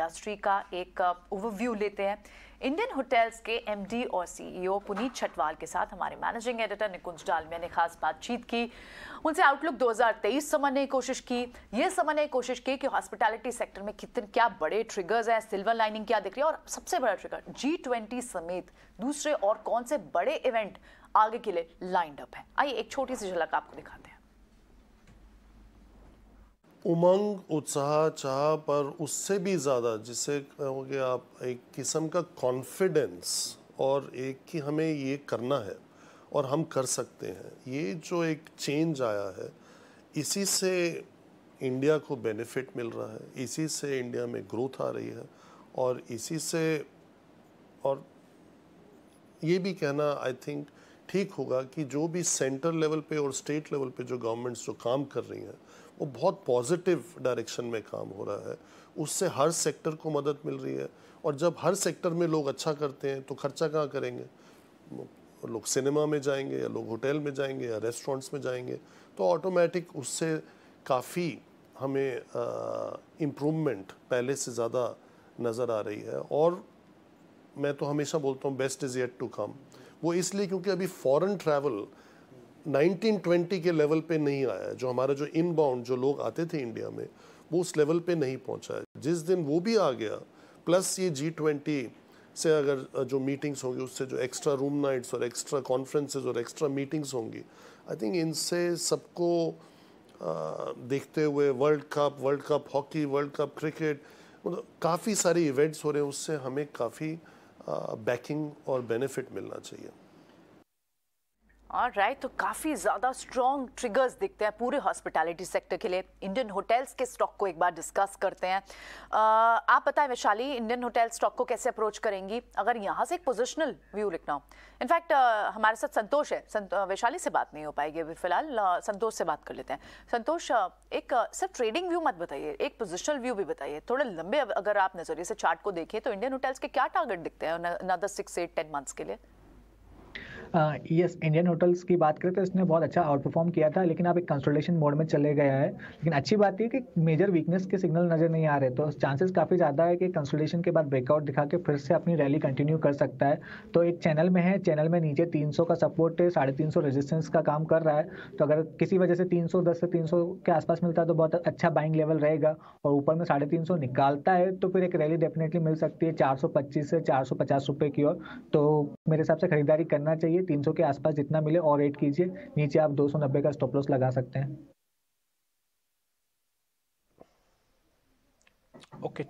industry का एक overview लेते हैं इंडियन होटल्स के एमडी और सीईओ पुनीत छटवाल के साथ हमारे मैनेजिंग एडिटर निकुंज डालमिया ने खास बातचीत की उनसे आउटलुक 2023 समझने की कोशिश की ये समझने की कोशिश की कि हॉस्पिटैलिटी सेक्टर में कितने क्या बड़े ट्रिगर्स हैं सिल्वर लाइनिंग क्या दिख रही है और सबसे बड़ा ट्रिगर जी ट्वेंटी समेत दूसरे और कौन से बड़े इवेंट आगे के लिए लाइंड अप है आइए एक छोटी सी झलक आपको दिखाते हैं उमंग उत्साह चाह पर उससे भी ज़्यादा जिसे कहोगे आप एक किस्म का कॉन्फिडेंस और एक कि हमें ये करना है और हम कर सकते हैं ये जो एक चेंज आया है इसी से इंडिया को बेनिफिट मिल रहा है इसी से इंडिया में ग्रोथ आ रही है और इसी से और ये भी कहना आई थिंक ठीक होगा कि जो भी सेंटर लेवल पे और स्टेट लेवल पे जो गवर्नमेंट्स जो काम कर रही हैं वो बहुत पॉजिटिव डायरेक्शन में काम हो रहा है उससे हर सेक्टर को मदद मिल रही है और जब हर सेक्टर में लोग अच्छा करते हैं तो खर्चा कहाँ करेंगे लोग सिनेमा में जाएंगे या लोग होटल में जाएंगे या रेस्टोरेंट्स में जाएंगे तो ऑटोमेटिक उससे काफ़ी हमें इम्प्रूवमेंट पहले से ज़्यादा नज़र आ रही है और मैं तो हमेशा बोलता हूँ best is yet to come वो इसलिए क्योंकि अभी फॉरेन ट्रैवल 1920 के लेवल पे नहीं आया जो हमारा जो इनबाउंड जो लोग आते थे इंडिया में वो उस लेवल पे नहीं पहुंचा है जिस दिन वो भी आ गया प्लस ये जी ट्वेंटी से अगर जो मीटिंग्स होंगी उससे जो एक्स्ट्रा रूम नाइट्स और एक्स्ट्रा कॉन्फ्रेंसेस और एक्स्ट्रा मीटिंग्स होंगी आई थिंक इनसे सबको देखते हुए world cup world cup hockey world cup cricket मतलब काफ़ी सारे इवेंट्स हो रहे हैं उससे हमें काफ़ी बैकिंग और बेनिफिट मिलना चाहिए और राइट तो काफ़ी ज़्यादा स्ट्रॉन्ग ट्रिगर्स दिखते हैं पूरे हॉस्पिटैलिटी सेक्टर के लिए इंडियन होटल्स के स्टॉक को एक बार डिस्कस करते हैं आ, आप बताएं वैशाली इंडियन होटल स्टॉक को कैसे अप्रोच करेंगी अगर यहाँ से एक पोजिशनल व्यू लिखना हो इनफैक्ट हमारे साथ संतोष है संत, वैशाली से बात नहीं हो पाएगी अभी फिलहाल संतोष से बात कर लेते हैं संतोष एक सिर्फ ट्रेडिंग व्यू मत बताइए एक पोजिशनल व्यू भी बताइए थोड़े लंबे अगर आप नज़रिए से चार्ट को देखिए तो इंडियन होटल्स के क्या टारगेट दिखते हैं नदर सिक्स एट टेन मंथ्स के लिए यस इंडियन होटल्स की बात करें तो इसने बहुत अच्छा आउट परफॉर्म किया था लेकिन अब एक कंसल्टेशन मोड में चले गया है लेकिन अच्छी बात यह कि मेजर वीकनेस के सिग्नल नज़र नहीं आ रहे तो चांसेस काफ़ी ज़्यादा है कि कंसल्टेशन के बाद ब्रेकआउट दिखा के फिर से अपनी रैली कंटिन्यू कर सकता है तो एक चैनल में है चैनल में नीचे तीन का सपोर्ट है साढ़े तीन रेजिस्टेंस का काम कर रहा है तो अगर किसी वजह से तीन से तीन के आसपास मिलता है तो बहुत अच्छा बाइंग लेवल रहेगा और ऊपर में साढ़े तीन निकालता है तो फिर एक रैली डेफिनेटली मिल सकती है चार से चार सौ की ओर तो मेरे हिसाब से खरीदारी करना चाहिए 300 के आसपास जितना मिले और एड कीजिए नीचे आप 290 का स्टॉप लॉस लगा सकते हैं ओके